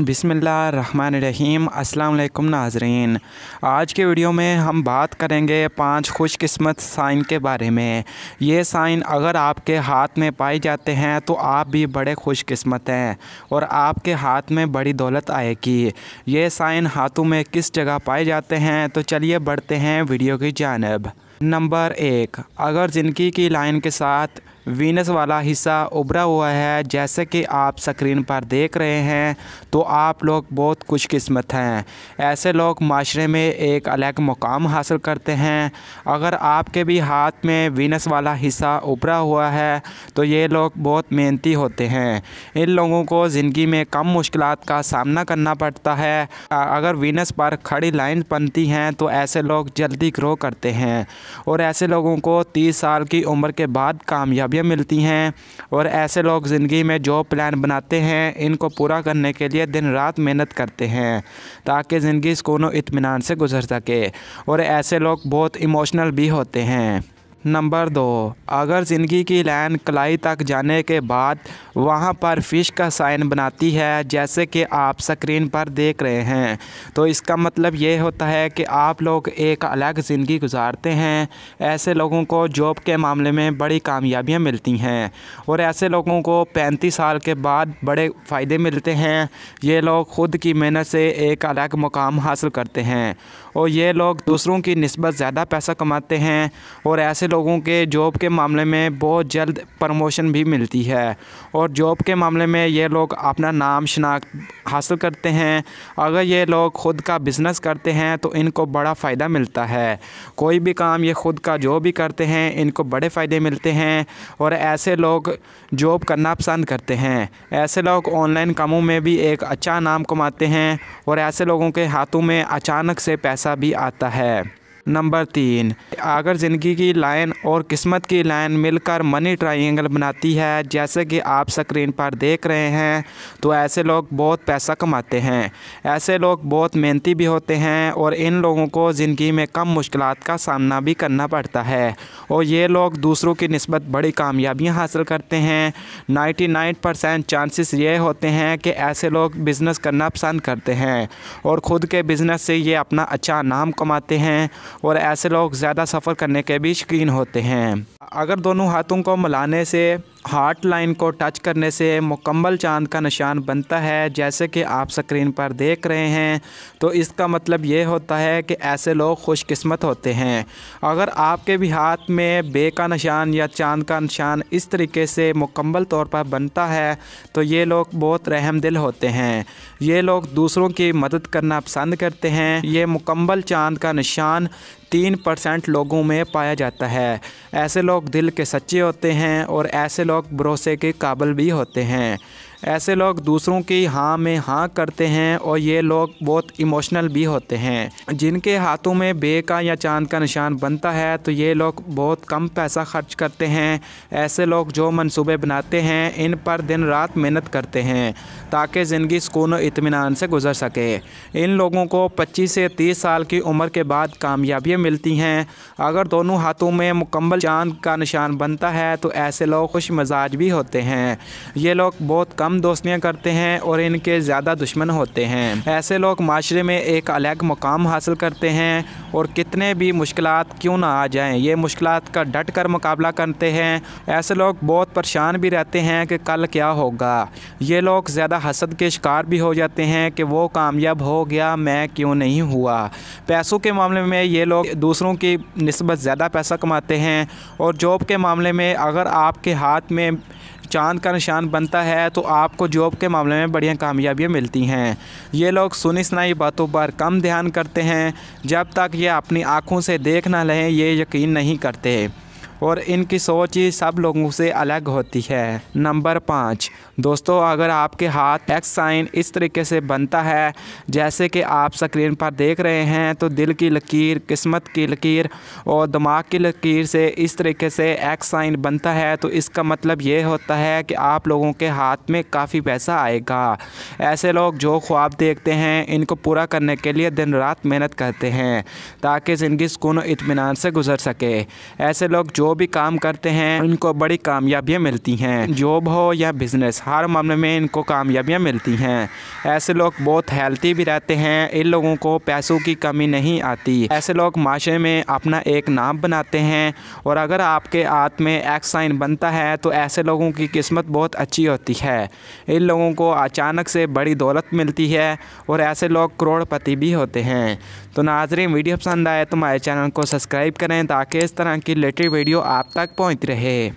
बिसमीम् अल्लाम नाजरीन आज के वीडियो में हम बात करेंगे पांच खुशकस्मत साइन के बारे में ये साइन अगर आपके हाथ में पाए जाते हैं तो आप भी बड़े खुशकस्मत हैं और आपके हाथ में बड़ी दौलत आएगी ये साइन हाथों में किस जगह पाए जाते हैं तो चलिए बढ़ते हैं वीडियो की जानब नंबर एक अगर ज़िंदगी की लाइन के साथ वीनस वाला हिस्सा उभरा हुआ है जैसे कि आप स्क्रीन पर देख रहे हैं तो आप लोग बहुत खुशकस्मत हैं ऐसे लोग माशरे में एक अलग मुकाम हासिल करते हैं अगर आपके भी हाथ में वीनस वाला हिस्सा उभरा हुआ है तो ये लोग बहुत मेहनती होते हैं इन लोगों को ज़िंदगी में कम मुश्किल का सामना करना पड़ता है अगर वीनस पर खड़ी लाइन बनती हैं तो ऐसे लोग जल्दी ग्रो करते हैं और ऐसे लोगों को तीस साल की उम्र के बाद कामयाब कामयाबियाँ मिलती हैं और ऐसे लोग ज़िंदगी में जो प्लान बनाते हैं इनको पूरा करने के लिए दिन रात मेहनत करते हैं ताकि ज़िंदगी सुकून इतमान से गुजर सके और ऐसे लोग बहुत इमोशनल भी होते हैं नंबर दो अगर ज़िंदगी की लाइन कलाई तक जाने के बाद वहाँ पर फ़िश का साइन बनाती है जैसे कि आप स्क्रीन पर देख रहे हैं तो इसका मतलब ये होता है कि आप लोग एक अलग ज़िंदगी गुजारते हैं ऐसे लोगों को जॉब के मामले में बड़ी कामयाबियाँ मिलती हैं और ऐसे लोगों को पैंतीस साल के बाद बड़े फ़ायदे मिलते हैं ये लोग ख़ुद की मेहनत से एक अलग मुकाम हासिल करते हैं और ये लोग दूसरों की नस्बत ज़्यादा पैसा कमाते हैं और ऐसे लोगों के जॉब के मामले में बहुत जल्द प्रमोशन भी मिलती है और जॉब के मामले में ये लोग अपना नाम शनाख्त हासिल करते हैं अगर ये लोग ख़ुद का बिज़नेस करते हैं तो इनको बड़ा फ़ायदा मिलता है कोई भी काम ये ख़ुद का जो भी करते हैं इनको बड़े फ़ायदे मिलते हैं और ऐसे लोग जॉब करना पसंद करते हैं ऐसे लोग ऑनलाइन कामों में भी एक अच्छा नाम कमाते हैं और ऐसे लोगों के हाथों में अचानक से पैसा भी आता है नंबर तीन अगर ज़िंदगी की लाइन और किस्मत की लाइन मिलकर मनी ट्राइंगल बनाती है जैसे कि आप स्क्रीन पर देख रहे हैं तो ऐसे लोग बहुत पैसा कमाते हैं ऐसे लोग बहुत मेहनती भी होते हैं और इन लोगों को ज़िंदगी में कम मुश्किल का सामना भी करना पड़ता है और ये लोग दूसरों की नस्बत बड़ी कामयाबियाँ हासिल करते हैं नाइन्टी नाइन परसेंट चांसेस ये होते हैं कि ऐसे लोग बिज़नेस करना पसंद करते हैं और ख़ुद के बिज़नेस से ये अपना अच्छा नाम कमाते हैं और ऐसे लोग ज़्यादा सफ़र करने के भी शौकीन होते हैं सकते हैं अगर दोनों हाथों को मिलाने से हार्ट लाइन को टच करने से मुकम्मल चांद का निशान बनता है जैसे कि आप स्क्रीन पर देख रहे हैं तो इसका मतलब ये होता है कि ऐसे लोग खुशकिस्मत होते हैं अगर आपके भी हाथ में बे का निशान या चांद का निशान इस तरीके से मुकम्मल तौर पर बनता है तो ये लोग बहुत रहम दिल होते हैं ये लोग दूसरों की मदद करना पसंद करते हैं ये मुकम्मल चांद का निशान तीन परसेंट लोगों में पाया जाता है ऐसे लोग दिल के सच्चे होते हैं और ऐसे लोग लोग भरोसे के काबल भी होते हैं ऐसे लोग दूसरों की हाँ में हाँ करते हैं और ये लोग बहुत इमोशनल भी होते हैं जिनके हाथों में बे का या चांद का निशान बनता है तो ये लोग बहुत कम पैसा खर्च करते हैं ऐसे लोग जो मंसूबे बनाते हैं इन पर दिन रात मेहनत करते हैं ताकि ज़िंदगी सुकून और इतमान से गुजर सके इन लोगों को 25 से 30 साल की उम्र के बाद कामयाबियाँ मिलती हैं अगर दोनों हाथों में मुकम्मल चांद का निशान बनता है तो ऐसे लोग खुश मिजाज भी होते हैं ये लोग बहुत कम कम दोस्तियाँ करते हैं और इनके ज़्यादा दुश्मन होते हैं ऐसे लोग माशरे में एक अलग मुकाम हासिल करते हैं और कितने भी मुश्किल क्यों ना आ जाएँ ये मुश्किल का डट कर मुकाबला करते हैं ऐसे लोग बहुत परेशान भी रहते हैं कि कल क्या होगा ये लोग ज़्यादा हसद के शिकार भी हो जाते हैं कि वो कामयाब हो गया मैं क्यों नहीं हुआ पैसों के मामले में ये लोग दूसरों की नस्बत ज़्यादा पैसा कमाते हैं और जॉब के मामले में अगर आपके हाथ में चांद का निशान बनता है तो आपको जॉब के मामले में बढ़िया कामयाबियाँ मिलती हैं ये लोग सुनी सुनाई बातों पर कम ध्यान करते हैं जब तक ये अपनी आँखों से देख ना लें ये यकीन नहीं करते और इनकी सोच ही सब लोगों से अलग होती है नंबर पाँच दोस्तों अगर आपके हाथ एक्स साइन इस तरीके से बनता है जैसे कि आप स्क्रीन पर देख रहे हैं तो दिल की लकीर किस्मत की लकीर और दिमाग की लकीर से इस तरीके से एक्स साइन बनता है तो इसका मतलब ये होता है कि आप लोगों के हाथ में काफ़ी पैसा आएगा ऐसे लोग जो ख्वाब देखते हैं इनको पूरा करने के लिए दिन रात मेहनत करते हैं ताकि ज़िंदगी सुकून इतमान से गुजर सके ऐसे लोग जो भी काम करते हैं इनको बड़ी कामयाबियाँ मिलती हैं जॉब हो या बिजनेस हर मामले में इनको कामयाबियाँ मिलती हैं ऐसे लोग बहुत हेल्थी भी रहते हैं इन लोगों को पैसों की कमी नहीं आती ऐसे लोग माशरे में अपना एक नाम बनाते हैं और अगर आपके हाथ में एक्स साइन बनता है तो ऐसे लोगों की किस्मत बहुत अच्छी होती है इन लोगों को अचानक से बड़ी दौलत मिलती है और ऐसे लोग करोड़पति भी होते हैं तो नाजरीन वीडियो पसंद आए तो हमारे चैनल को सब्सक्राइब करें ताकि इस तरह की लेटेस्ट वीडियो आप तक पहुँच रहे